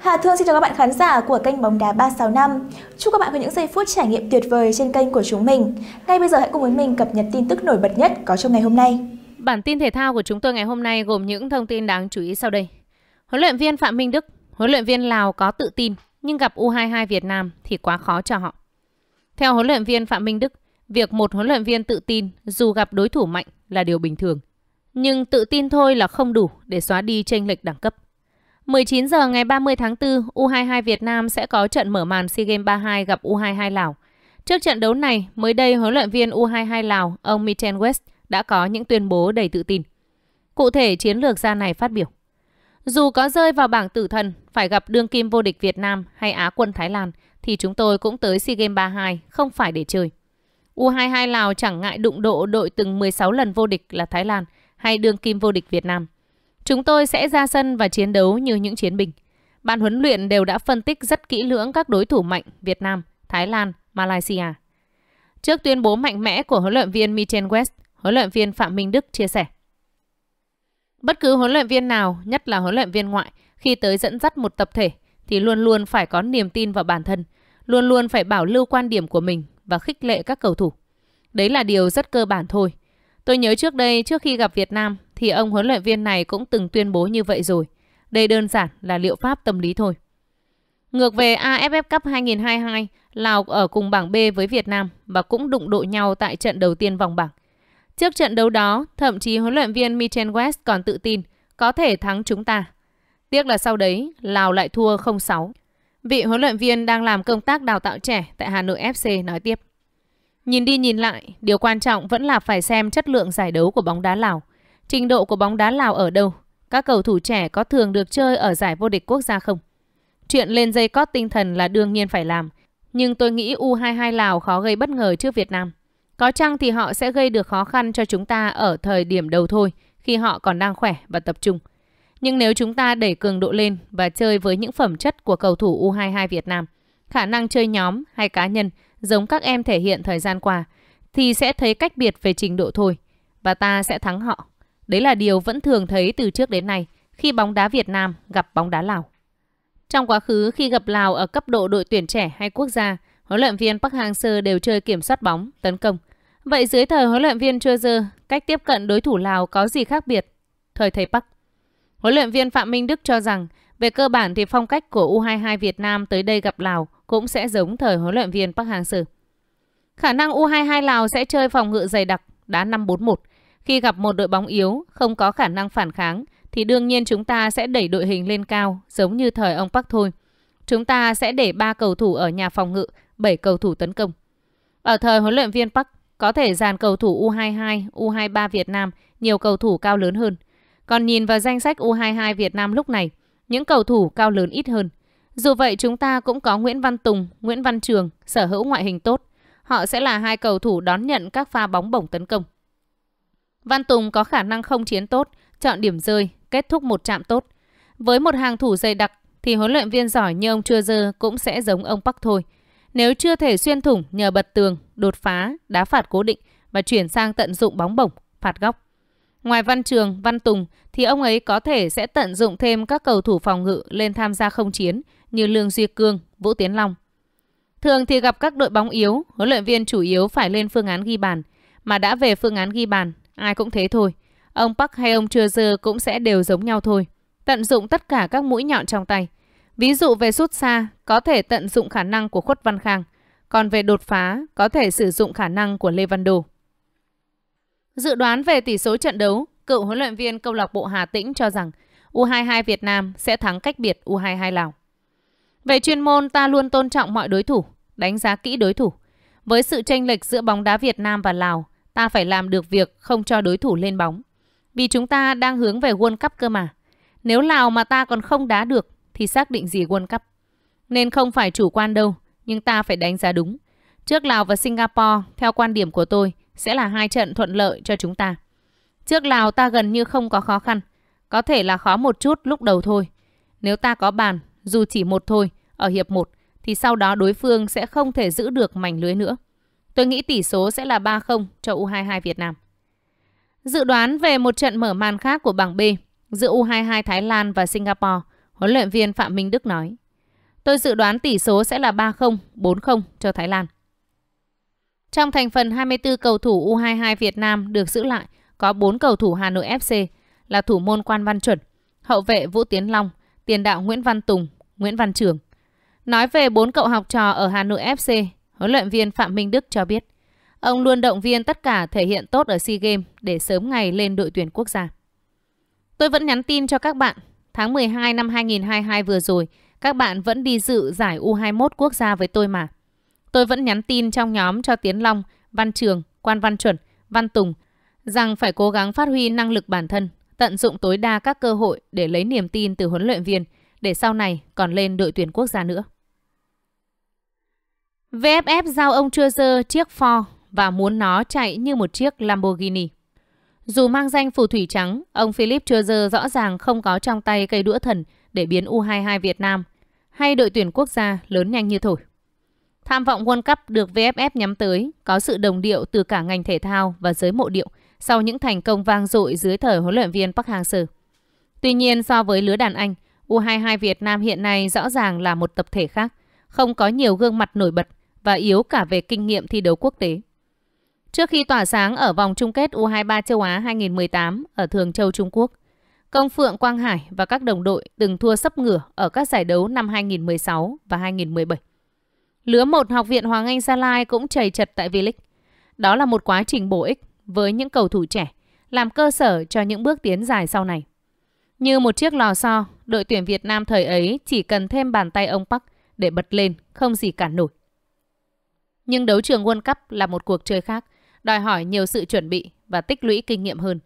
Hà Thương xin chào các bạn khán giả của kênh Bóng đá 365. Chúc các bạn có những giây phút trải nghiệm tuyệt vời trên kênh của chúng mình. Ngay bây giờ hãy cùng với mình cập nhật tin tức nổi bật nhất có trong ngày hôm nay. Bản tin thể thao của chúng tôi ngày hôm nay gồm những thông tin đáng chú ý sau đây. Huấn luyện viên Phạm Minh Đức, huấn luyện viên Lào có tự tin nhưng gặp U22 Việt Nam thì quá khó cho họ. Theo huấn luyện viên Phạm Minh Đức, việc một huấn luyện viên tự tin dù gặp đối thủ mạnh là điều bình thường. Nhưng tự tin thôi là không đủ để xóa đi chênh lệch đẳng cấp – 19 giờ ngày 30 tháng 4, U22 Việt Nam sẽ có trận mở màn SEA Games 32 gặp U22 Lào. Trước trận đấu này, mới đây huấn luyện viên U22 Lào, ông Mitchell West đã có những tuyên bố đầy tự tin. Cụ thể, chiến lược gia này phát biểu. Dù có rơi vào bảng tử thần, phải gặp đương kim vô địch Việt Nam hay Á quân Thái Lan, thì chúng tôi cũng tới SEA Games 32, không phải để chơi. U22 Lào chẳng ngại đụng độ đội từng 16 lần vô địch là Thái Lan hay đương kim vô địch Việt Nam – Chúng tôi sẽ ra sân và chiến đấu như những chiến binh. Ban huấn luyện đều đã phân tích rất kỹ lưỡng các đối thủ mạnh Việt Nam, Thái Lan, Malaysia. Trước tuyên bố mạnh mẽ của huấn luyện viên Mitchell West, huấn luyện viên Phạm Minh Đức chia sẻ. Bất cứ huấn luyện viên nào, nhất là huấn luyện viên ngoại, khi tới dẫn dắt một tập thể thì luôn luôn phải có niềm tin vào bản thân, luôn luôn phải bảo lưu quan điểm của mình và khích lệ các cầu thủ. Đấy là điều rất cơ bản thôi. Tôi nhớ trước đây, trước khi gặp Việt Nam, thì ông huấn luyện viên này cũng từng tuyên bố như vậy rồi. Đây đơn giản là liệu pháp tâm lý thôi. Ngược về AFF Cup 2022, Lào ở cùng bảng B với Việt Nam và cũng đụng độ nhau tại trận đầu tiên vòng bảng. Trước trận đấu đó, thậm chí huấn luyện viên Mitchell West còn tự tin có thể thắng chúng ta. Tiếc là sau đấy, Lào lại thua 0-6. Vị huấn luyện viên đang làm công tác đào tạo trẻ tại Hà Nội FC nói tiếp. Nhìn đi nhìn lại, điều quan trọng vẫn là phải xem chất lượng giải đấu của bóng đá Lào. Trình độ của bóng đá Lào ở đâu? Các cầu thủ trẻ có thường được chơi ở giải vô địch quốc gia không? Chuyện lên dây cót tinh thần là đương nhiên phải làm. Nhưng tôi nghĩ U22 Lào khó gây bất ngờ trước Việt Nam. Có chăng thì họ sẽ gây được khó khăn cho chúng ta ở thời điểm đầu thôi, khi họ còn đang khỏe và tập trung. Nhưng nếu chúng ta đẩy cường độ lên và chơi với những phẩm chất của cầu thủ U22 Việt Nam, khả năng chơi nhóm hay cá nhân giống các em thể hiện thời gian qua, thì sẽ thấy cách biệt về trình độ thôi, và ta sẽ thắng họ. Đấy là điều vẫn thường thấy từ trước đến nay khi bóng đá Việt Nam gặp bóng đá Lào. Trong quá khứ khi gặp Lào ở cấp độ đội tuyển trẻ hay quốc gia, huấn luyện viên Park Hang-seo đều chơi kiểm soát bóng, tấn công. Vậy dưới thời huấn luyện viên Choi Dơ, cách tiếp cận đối thủ Lào có gì khác biệt? Thời thầy Park. Huấn luyện viên Phạm Minh Đức cho rằng, về cơ bản thì phong cách của U22 Việt Nam tới đây gặp Lào cũng sẽ giống thời huấn luyện viên Park Hang-seo. Khả năng U22 Lào sẽ chơi phòng ngự dày đặc, đá 5-4-1, khi gặp một đội bóng yếu, không có khả năng phản kháng, thì đương nhiên chúng ta sẽ đẩy đội hình lên cao, giống như thời ông Park thôi. Chúng ta sẽ để 3 cầu thủ ở nhà phòng ngự, 7 cầu thủ tấn công. Ở thời huấn luyện viên Park, có thể dàn cầu thủ U22, U23 Việt Nam nhiều cầu thủ cao lớn hơn. Còn nhìn vào danh sách U22 Việt Nam lúc này, những cầu thủ cao lớn ít hơn. Dù vậy chúng ta cũng có Nguyễn Văn Tùng, Nguyễn Văn Trường sở hữu ngoại hình tốt. Họ sẽ là hai cầu thủ đón nhận các pha bóng bổng tấn công. Văn Tùng có khả năng không chiến tốt, chọn điểm rơi, kết thúc một chạm tốt. Với một hàng thủ dày đặc thì huấn luyện viên giỏi như ông Chưa Dơ cũng sẽ giống ông Park thôi. Nếu chưa thể xuyên thủng nhờ bật tường, đột phá, đá phạt cố định và chuyển sang tận dụng bóng bổng, phạt góc. Ngoài Văn Trường, Văn Tùng thì ông ấy có thể sẽ tận dụng thêm các cầu thủ phòng ngự lên tham gia không chiến như Lương Duy Cương, Vũ Tiến Long. Thường thì gặp các đội bóng yếu, huấn luyện viên chủ yếu phải lên phương án ghi bàn, mà đã về phương án ghi bàn Ai cũng thế thôi. Ông Park hay ông Chưa Dư cũng sẽ đều giống nhau thôi. Tận dụng tất cả các mũi nhọn trong tay. Ví dụ về sút xa, có thể tận dụng khả năng của Khuất Văn Khang. Còn về đột phá, có thể sử dụng khả năng của Lê Văn Đồ. Dự đoán về tỷ số trận đấu, cựu huấn luyện viên câu lạc bộ Hà Tĩnh cho rằng U22 Việt Nam sẽ thắng cách biệt U22 Lào. Về chuyên môn, ta luôn tôn trọng mọi đối thủ, đánh giá kỹ đối thủ. Với sự chênh lệch giữa bóng đá Việt Nam và Lào Ta phải làm được việc không cho đối thủ lên bóng. Vì chúng ta đang hướng về World Cup cơ mà. Nếu Lào mà ta còn không đá được thì xác định gì World Cup. Nên không phải chủ quan đâu, nhưng ta phải đánh giá đúng. Trước Lào và Singapore, theo quan điểm của tôi, sẽ là hai trận thuận lợi cho chúng ta. Trước Lào ta gần như không có khó khăn, có thể là khó một chút lúc đầu thôi. Nếu ta có bàn, dù chỉ một thôi, ở hiệp 1, thì sau đó đối phương sẽ không thể giữ được mảnh lưới nữa. Tôi nghĩ tỷ số sẽ là 3-0 cho U22 Việt Nam. Dự đoán về một trận mở màn khác của bảng B giữa U22 Thái Lan và Singapore, huấn luyện viên Phạm Minh Đức nói. Tôi dự đoán tỷ số sẽ là 3-0, 4-0 cho Thái Lan. Trong thành phần 24 cầu thủ U22 Việt Nam được giữ lại có 4 cầu thủ Hà Nội FC là thủ môn Quan Văn Chuẩn, hậu vệ Vũ Tiến Long, tiền đạo Nguyễn Văn Tùng, Nguyễn Văn Trường. Nói về 4 cậu học trò ở Hà Nội FC Huấn luyện viên Phạm Minh Đức cho biết, ông luôn động viên tất cả thể hiện tốt ở SEA Games để sớm ngày lên đội tuyển quốc gia. Tôi vẫn nhắn tin cho các bạn, tháng 12 năm 2022 vừa rồi, các bạn vẫn đi dự giải U21 quốc gia với tôi mà. Tôi vẫn nhắn tin trong nhóm cho Tiến Long, Văn Trường, Quan Văn Chuẩn, Văn Tùng rằng phải cố gắng phát huy năng lực bản thân, tận dụng tối đa các cơ hội để lấy niềm tin từ huấn luyện viên để sau này còn lên đội tuyển quốc gia nữa. VFF giao ông chưa Treasure chiếc Ford và muốn nó chạy như một chiếc Lamborghini. Dù mang danh phù thủy trắng, ông Philip Treasure rõ ràng không có trong tay cây đũa thần để biến U22 Việt Nam hay đội tuyển quốc gia lớn nhanh như thổi. Tham vọng World Cup được VFF nhắm tới có sự đồng điệu từ cả ngành thể thao và giới mộ điệu sau những thành công vang dội dưới thời huấn luyện viên Park Hang-seo. Tuy nhiên so với lứa đàn anh, U22 Việt Nam hiện nay rõ ràng là một tập thể khác, không có nhiều gương mặt nổi bật và yếu cả về kinh nghiệm thi đấu quốc tế. Trước khi tỏa sáng ở vòng chung kết U23 châu Á 2018 ở Thường Châu Trung Quốc, Công Phượng Quang Hải và các đồng đội từng thua sấp ngửa ở các giải đấu năm 2016 và 2017. Lứa một Học viện Hoàng Anh Gia Lai cũng chầy chật tại V-League. Đó là một quá trình bổ ích với những cầu thủ trẻ, làm cơ sở cho những bước tiến dài sau này. Như một chiếc lò xo, đội tuyển Việt Nam thời ấy chỉ cần thêm bàn tay ông Park để bật lên, không gì cản nổi. Nhưng đấu trường World Cup là một cuộc chơi khác, đòi hỏi nhiều sự chuẩn bị và tích lũy kinh nghiệm hơn.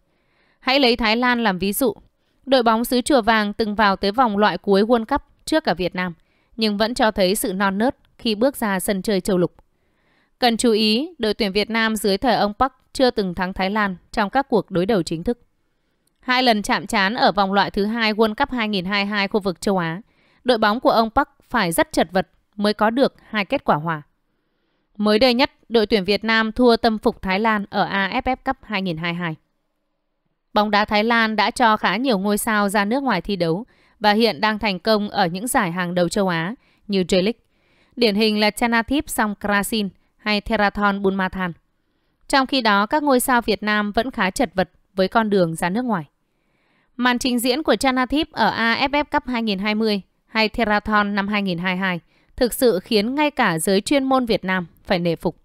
Hãy lấy Thái Lan làm ví dụ. Đội bóng xứ Chùa Vàng từng vào tới vòng loại cuối World Cup trước cả Việt Nam, nhưng vẫn cho thấy sự non nớt khi bước ra sân chơi châu lục. Cần chú ý, đội tuyển Việt Nam dưới thời ông Park chưa từng thắng Thái Lan trong các cuộc đối đầu chính thức. Hai lần chạm trán ở vòng loại thứ hai World Cup 2022 khu vực châu Á, đội bóng của ông Park phải rất chật vật mới có được hai kết quả hòa. Mới đây nhất, đội tuyển Việt Nam thua tâm phục Thái Lan ở AFF Cup 2022. Bóng đá Thái Lan đã cho khá nhiều ngôi sao ra nước ngoài thi đấu và hiện đang thành công ở những giải hàng đầu châu Á như J-League. Điển hình là Chanathip Songkrasin hay Therathon Bunmathan. Trong khi đó, các ngôi sao Việt Nam vẫn khá chật vật với con đường ra nước ngoài. Màn trình diễn của Chanathip ở AFF Cup 2020 hay Therathon năm 2022 thực sự khiến ngay cả giới chuyên môn Việt Nam phải nể phục.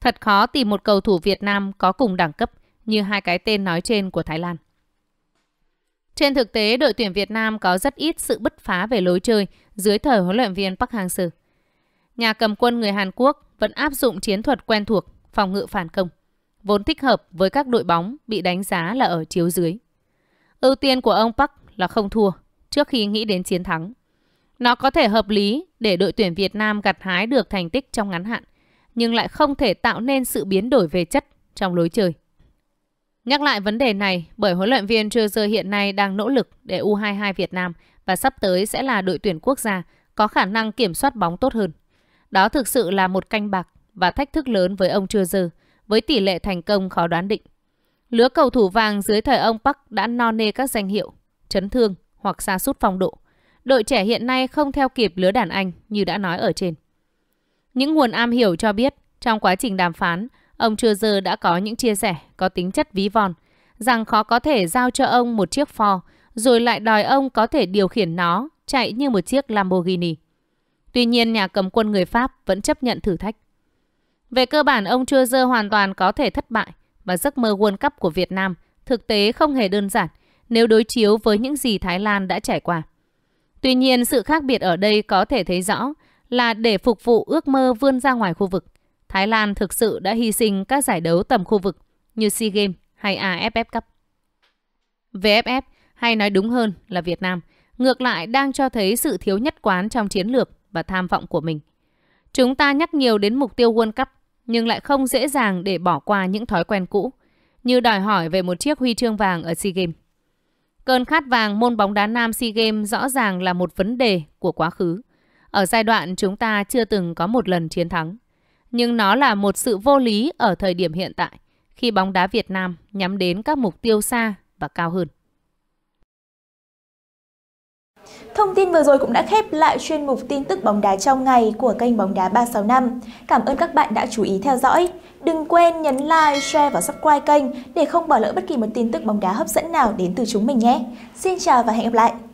Thật khó tìm một cầu thủ Việt Nam có cùng đẳng cấp như hai cái tên nói trên của Thái Lan. Trên thực tế, đội tuyển Việt Nam có rất ít sự bứt phá về lối chơi dưới thời huấn luyện viên Park Hang-seo. Nhà cầm quân người Hàn Quốc vẫn áp dụng chiến thuật quen thuộc, phòng ngự phản công, vốn thích hợp với các đội bóng bị đánh giá là ở chiếu dưới. Ưu tiên của ông Park là không thua trước khi nghĩ đến chiến thắng. Nó có thể hợp lý để đội tuyển Việt Nam gặt hái được thành tích trong ngắn hạn, nhưng lại không thể tạo nên sự biến đổi về chất trong lối chơi. Nhắc lại vấn đề này bởi huấn luyện viên Trözơ hiện nay đang nỗ lực để U22 Việt Nam và sắp tới sẽ là đội tuyển quốc gia có khả năng kiểm soát bóng tốt hơn. Đó thực sự là một canh bạc và thách thức lớn với ông Trözơ với tỷ lệ thành công khó đoán định. Lứa cầu thủ vàng dưới thời ông Park đã no nê các danh hiệu chấn thương hoặc xa sút phong độ. Đội trẻ hiện nay không theo kịp lứa đàn anh như đã nói ở trên. Những nguồn am hiểu cho biết, trong quá trình đàm phán, ông Chua Dơ đã có những chia sẻ có tính chất ví von, rằng khó có thể giao cho ông một chiếc Ford, rồi lại đòi ông có thể điều khiển nó chạy như một chiếc Lamborghini. Tuy nhiên, nhà cầm quân người Pháp vẫn chấp nhận thử thách. Về cơ bản, ông Chua Dơ hoàn toàn có thể thất bại và giấc mơ World Cup của Việt Nam thực tế không hề đơn giản nếu đối chiếu với những gì Thái Lan đã trải qua. Tuy nhiên, sự khác biệt ở đây có thể thấy rõ là để phục vụ ước mơ vươn ra ngoài khu vực. Thái Lan thực sự đã hy sinh các giải đấu tầm khu vực như SEA Games hay AFF Cup. VFF hay nói đúng hơn là Việt Nam ngược lại đang cho thấy sự thiếu nhất quán trong chiến lược và tham vọng của mình. Chúng ta nhắc nhiều đến mục tiêu World Cup nhưng lại không dễ dàng để bỏ qua những thói quen cũ như đòi hỏi về một chiếc huy chương vàng ở SEA Games. Cơn khát vàng môn bóng đá nam SEA Games rõ ràng là một vấn đề của quá khứ. Ở giai đoạn chúng ta chưa từng có một lần chiến thắng. Nhưng nó là một sự vô lý ở thời điểm hiện tại, khi bóng đá Việt Nam nhắm đến các mục tiêu xa và cao hơn. Thông tin vừa rồi cũng đã khép lại chuyên mục tin tức bóng đá trong ngày của kênh Bóng đá 365. Cảm ơn các bạn đã chú ý theo dõi. Đừng quên nhấn like, share và subscribe kênh để không bỏ lỡ bất kỳ một tin tức bóng đá hấp dẫn nào đến từ chúng mình nhé. Xin chào và hẹn gặp lại!